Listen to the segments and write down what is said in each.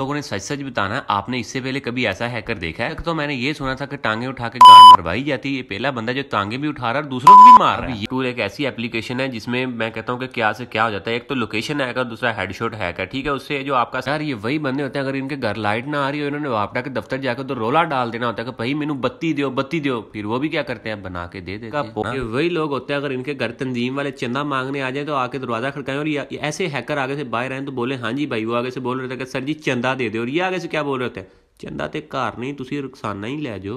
लोगों ने सच सच बताना आपने इससे पहले कभी ऐसा हैकर देखा है तो मैंने ये सुना था कि टांगे उठा के गांड मरवाई जाती है ये पहला बंदा जो टांगे भी उठा रहा है दूसरों को भी मार रहा है ये टूल एक ऐसी एप्लीकेशन है जिसमें मैं कहता हूँ कि क्या से क्या हो जाता है एक तो लोकेशन है दूसरा हेडशॉट है ठीक है उससे जो आपका सर ये वही बंदे होते हैं अगर इनके घर लाइट ना आ रही हो इन्होंने वापटा के दफ्तर जाकर तो रोला डाल देना होता है कि भाई मैनू बत्ती दो बत्ती दो फिर वो भी क्या करते हैं बना के दे देते वही लोग होते हैं अगर इनके घर तंजीम वाले चंदा मांगने आ जाए तो आके दरवाजा खड़काएं और ऐसे हैकर आगे से बाहर आए तो बोले हाँ जी भाई वो आगे से बोल रहे थे सर जी चंदा बंदा दे दे और ये आगे से क्या बोल रहे थे चंदा ते घर नहीं तुसी रुखसाना ही ले जाओ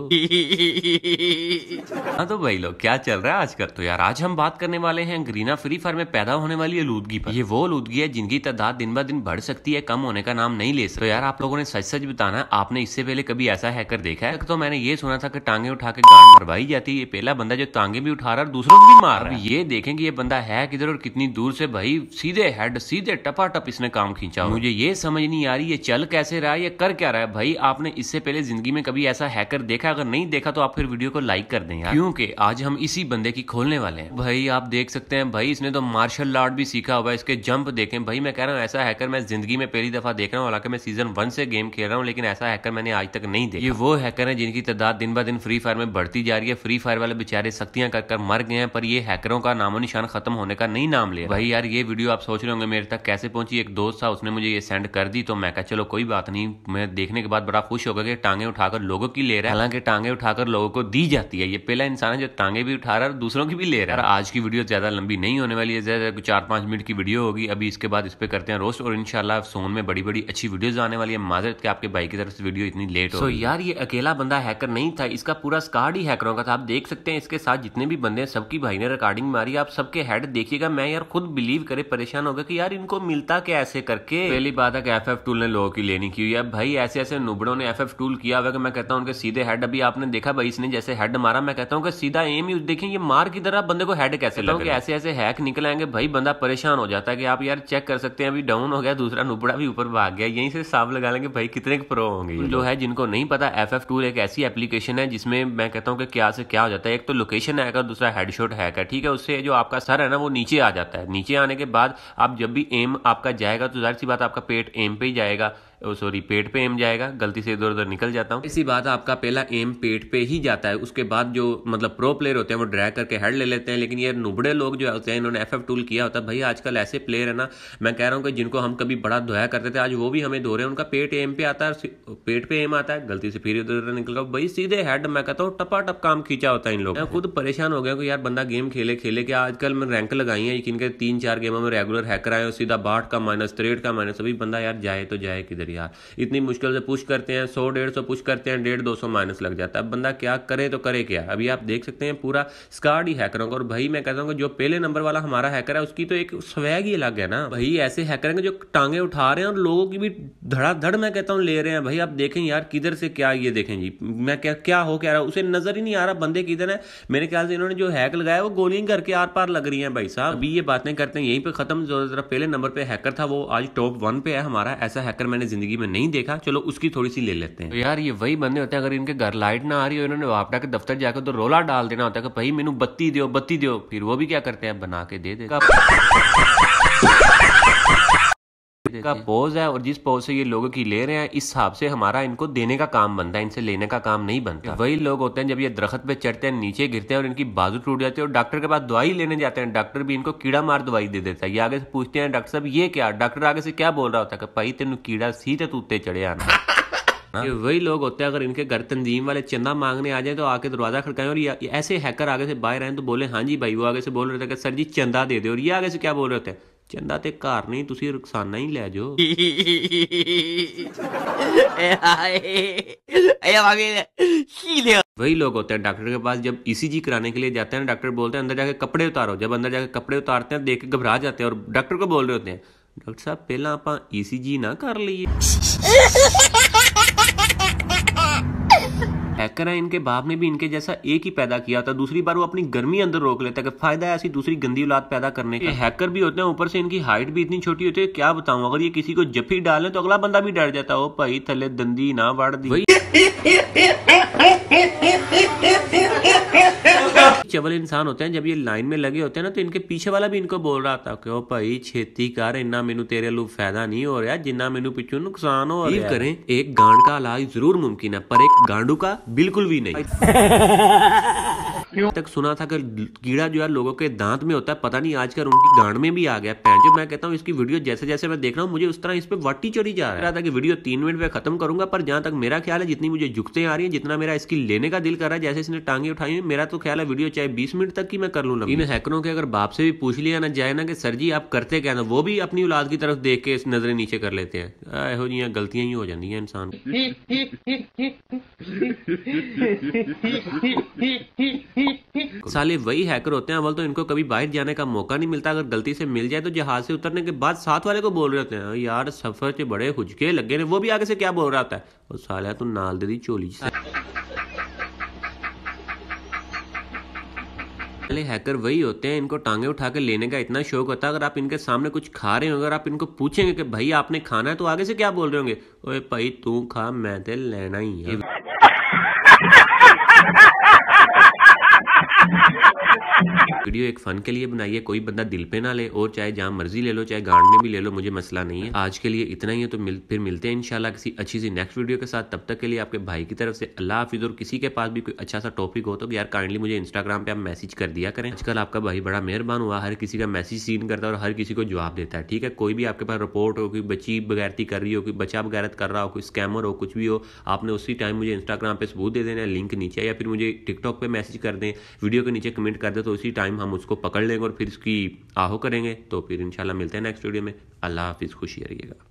हाँ तो भाई लोग क्या चल रहा है आजकल तो यार आज हम बात करने वाले हैं ग्रीना फ्री फायर में पैदा होने वाली आलूदगी पर ये वो आलूदगी है जिनकी तादाद दिन ब दिन बढ़ सकती है कम होने का नाम नहीं ले सकते तो यार आप लोगों ने सच सच बताना आपने इससे पहले कभी ऐसा हैकर देखा है तो मैंने ये सुना था कि टांगे उठा के गांड मरवाई जाती है ये पहला बंदा जो टांगे भी उठा रहा है दूसरों को भी मार रहा है ये देखें कि ये बंदा है किधर और कितनी दूर से भाई सीधे हेड सीधे टपा टप इसने काम खींचा मुझे ये समझ नहीं आ रही ये चल कैसे रहा है ये कर क्या रहा है भाई आपने इससे पहले जिंदगी में कभी ऐसा हैकर देखा अगर नहीं देखा तो आप फिर वीडियो को लाइक कर दें यार क्योंकि आज हम इसी बंदे की खोलने वाले हैं भाई आप देख सकते हैं भाई इसने तो मार्शल आर्ट भी सीखा हुआ है इसके जंप देखें भाई मैं कह रहा हूँ ऐसा हैकर मैं जिंदगी में पहली दफा देख रहा हूँ हालांकि मैं सीजन वन से गेम खेल रहा हूँ लेकिन ऐसा हैकर मैंने आज तक नहीं देखा ये वो हैकर है जिनकी तादाद दिन ब दिन फ्री फायर में बढ़ती जा रही है फ्री फायर वाले बेचारे सख्तियां कर कर मर गए हैं पर ये हैकरों का नामो निशान खत्म होने का नहीं नाम ले भाई यार ये वीडियो आप सोच रहे होंगे मेरे तक कैसे पहुंची एक दोस्त था उसने मुझे ये सेंड कर दी तो मैं कहा चलो कोई बात नहीं मैं देखने के बाद बड़ा बड़ा खुश होगा कि टांगे उठाकर लोगों की ले रहा है हालांकि टांगे उठाकर लोगों को दी जाती है ये पहला इंसान है जो टांगे भी उठा रहा है और दूसरों की भी ले रहा है आज की वीडियो ज्यादा लंबी नहीं होने वाली है ज्यादा चार पांच मिनट की वीडियो होगी अभी इसके बाद इस पर करते हैं रोस्ट और इनशाला सोन में बड़ी बड़ी अच्छी वीडियो आने वाली है माजरत के आपके भाई की तरफ से वीडियो इतनी लेट हो यार ये अकेला बंदा हैकर नहीं था इसका पूरा स्कार्ड ही हैकरों का था आप देख सकते हैं इसके साथ जितने भी बंदे हैं सबकी भाई ने रिकॉर्डिंग मारी आप सबके हेड देखिएगा मैं यार खुद बिलीव करे परेशान होगा कि यार इनको मिलता क्या ऐसे करके पहली बात है कि एफ टूल ने लोगों की लेनी की हुई है भाई ऐसे ऐसे नुबड़ों बड़ों ने एफ एफ टूल किया हुआ कि मैं कहता हूं उनके सीधे हेड अभी आपने देखा भाई इसने जैसे हेड मारा मैं कहता हूं कि सीधा एम ही देखिए ये मार की तरह बंदे को हेड कैसे लगा कि ऐसे ऐसे हैक निकल आएंगे भाई बंदा परेशान हो जाता है कि आप यार चेक कर सकते हैं अभी डाउन हो गया दूसरा नुपड़ा भी ऊपर भाग गया यहीं से साफ लगा लेंगे भाई कितने प्रो होंगे जो है जिनको नहीं पता एफ एफ टूल एक ऐसी एप्लीकेशन है जिसमें मैं कहता हूँ कि क्या से क्या हो जाता है एक तो लोकेशन हैक और दूसरा हेडशॉट हैक है ठीक है उससे जो आपका सर है ना वो नीचे आ जाता है नीचे आने के बाद आप जब भी एम आपका जाएगा तो जाहिर सी बात आपका पेट एम पे ही जाएगा सॉरी oh, पेट पे एम जाएगा गलती से इधर उधर निकल जाता हूँ इसी बात आपका पहला एम पेट पे ही जाता है उसके बाद जो मतलब प्रो प्लेयर होते हैं वो ड्रैग करके हेड ले लेते हैं लेकिन ये नुबड़े लोग जो होते हैं इन्होंने एफ एफ टूल किया होता है भाई आजकल ऐसे प्लेयर है ना मैं कह रहा हूँ कि जिनको हम कभी बड़ा धोया करते थे आज वो भी हमें धो रहे हैं उनका पेट एम पे आता है पेट पे एम आता है गलती से फिर इधर उधर निकल गया भाई सीधे हेड मैं कहता हूँ टपा टप काम खींचा होता है इन लोग मैं खुद परेशान हो गया कि यार बंदा गेम खेले खेले के आजकल मैं रैंक लगाई है के तीन चार गेमों में रेगुलर हैकर आए सीधा बाट का माइनस त्रेट का माइनस अभी बंदा यार जाए तो जाए किधर फिर यार इतनी मुश्किल से पुश करते हैं सौ डेढ़ सौ पुश करते हैं डेढ़ दो सौ माइनस लग जाता है अब बंदा क्या करे तो करे क्या अभी आप देख सकते हैं पूरा स्कार्ड ही हैकरों का और भाई मैं कहता हूँ जो पहले नंबर वाला हमारा हैकर है उसकी तो एक स्वैग ही अलग है ना भाई ऐसे हैकर जो टांगे उठा रहे हैं और लोगों की भी धड़ाधड़ मैं कहता हूँ ले रहे हैं भाई आप देखें यार किधर से क्या ये देखें जी मैं क्या क्या हो क्या रहा उसे नजर ही नहीं आ रहा बंदे किधर है मेरे ख्याल से इन्होंने जो हैक लगाया वो गोलियां करके आर पार लग रही है भाई साहब अभी ये बातें करते हैं यहीं पर खत्म जो पहले नंबर पर हैकर था वो आज टॉप वन पे है हमारा ऐसा हैकर मैंने ज़िंदगी में नहीं देखा चलो उसकी थोड़ी सी ले लेते हैं तो यार ये वही बंदे होते हैं अगर इनके घर लाइट ना आ रही हो इन्होंने वापटा के दफ्तर जाकर तो रोला डाल देना होता है कि भाई मेनू बत्ती दो बत्ती दो फिर वो भी क्या करते हैं बना के दे देगा का पोज है और जिस पोज से ये लोगों की ले रहे हैं इस हिसाब से हमारा इनको देने का काम बनता है इनसे लेने का काम नहीं बनता वही लोग होते हैं जब ये दरख्त पे चढ़ते हैं नीचे गिरते हैं और इनकी बाजू टूट जाती है और डॉक्टर के पास दवाई लेने जाते हैं डॉक्टर भी इनको कीड़ा मार दवाई दे देता है ये आगे से पूछते हैं डॉक्टर साहब ये क्या डॉक्टर आगे से क्या बोल रहा होता है भाई तेन कीड़ा सीधे तूते चढ़े आना हाँ। ये वही लोग होते हैं अगर इनके घर तंजीम वाले चंदा मांगने आ जाए तो आके दरवाजा खड़काएं और ये ऐसे हैकर आगे से बाहर आए तो बोले हाँ जी भाई वो आगे से बोल रहे थे सर जी चंदा दे दे और ये आगे से क्या बोल रहे होते हैं ਚੰਦਾ ਤੇ ਘਰ ਨਹੀਂ ਤੁਸੀਂ ਰਕਸਾਨਾ ਹੀ ਲੈ ਜਾਓ वही लोग होते हैं डॉक्टर के पास जब जी कराने के लिए जाते हैं डॉक्टर बोलते हैं अंदर जाके कपड़े उतारो जब अंदर जाके कपड़े उतारते हैं देख के घबरा जाते हैं और डॉक्टर को बोल रहे होते हैं डॉक्टर साहब पहला आप जी ना कर लीए हैकर है इनके बाप ने भी इनके जैसा एक ही पैदा किया था दूसरी बार वो अपनी गर्मी अंदर रोक लेता है फायदा है ऐसी दूसरी गंदी औलाद पैदा करने का हैकर भी होते हैं ऊपर से इनकी हाइट भी इतनी छोटी होती है क्या बताऊं अगर ये किसी को जफी डालें तो अगला बंदा भी डर जाता हो भाई थले दंदी ना वाड़ दी चवल इंसान होते हैं जब ये लाइन में लगे होते हैं ना तो इनके पीछे वाला भी इनको बोल रहा था कि ओ भाई छेती कर इन्ना मेनू तेरे लो फायदा नहीं हो रहा जिन्ना मेनू पिछू नुकसान हो रहा करें एक गांड का इलाज जरूर मुमकिन है पर एक गांडू का बिल्कुल भी नहीं क्यों तक सुना था कि कीड़ा जो है लोगों के दांत में होता है पता नहीं आजकल उनकी गांड में भी आ गया पैन जो मैं कहता हूँ इसकी वीडियो जैसे जैसे मैं देख रहा हूँ मुझे उस तरह इस पर वटी चढ़ी जा रहा था कि वीडियो तीन मिनट में खत्म करूंगा पर जहां तक मेरा ख्याल है जितनी मुझे जुकते आ रही है जितना मेरा इसकी लेने का दिल कर रहा है जैसे इसने टांगे उठाई है मेरा तो ख्याल है वीडियो चाहे बीस मिनट तक की मैं कर लूँ इन हैकरों के अगर बाप से भी पूछ लिया ना जाए ना कि सर जी आप करते क्या ना वो भी अपनी औलाद की तरफ देख के नजरें नीचे कर लेते हैं यहो गलतियां ही हो जाती हैं इंसान साले वही हैकर होते हैं अवल तो इनको कभी बाहर जाने का मौका नहीं मिलता अगर गलती से मिल जाए तो जहाज से उतरने के बाद साथ वाले को बोल रहे होते हैं यार सफर से बड़े हुजके लगे ने वो भी आगे से क्या बोल रहा था है और तो नाल दे दी चोली से पहले हैकर वही होते हैं इनको टांगे उठा के लेने का इतना शौक होता है अगर आप इनके सामने कुछ खा रहे हो अगर आप इनको पूछेंगे कि भाई आपने खाना है तो आगे से क्या बोल रहे होंगे ओए भाई तू खा मैं तो लेना ही है वीडियो एक फन के लिए बनाई है कोई बंदा दिल पे ना ले और चाहे जहाँ मर्जी ले लो चाहे गांड में भी ले लो मुझे मसला नहीं है आज के लिए इतना ही है तो मिल, फिर मिलते हैं इंशाल्लाह किसी अच्छी सी नेक्स्ट वीडियो के साथ तब तक के लिए आपके भाई की तरफ से अल्लाह हाफिज़ और किसी के पास भी कोई अच्छा सा टॉपिक हो तो यार काइंडली मुझे इंस्टाग्राम पर आप मैसेज कर दिया करें आजकल आपका भाई बड़ा मेहरबान हुआ हर किसी का मैसेज सीन करता है और हर किसी को जवाब देता है ठीक है कोई भी आपके पास रिपोर्ट हो कोई बच्ची बगैरती कर रही हो कोई बच्चा बगैरत कर रहा हो कोई स्कैमर हो कुछ भी हो आपने उसी टाइम मुझे इंस्टाग्राम पर सबूत दे देना लिंक नीचे या फिर मुझे टिकटॉक पर मैसेज कर दें वीडियो के नीचे कमेंट कर दे तो उसी टाइम हम उसको पकड़ लेंगे और फिर इसकी आहो करेंगे तो फिर इंशाल्लाह मिलते हैं नेक्स्ट वीडियो में अल्लाह हाफिज़ खुशी रहिएगा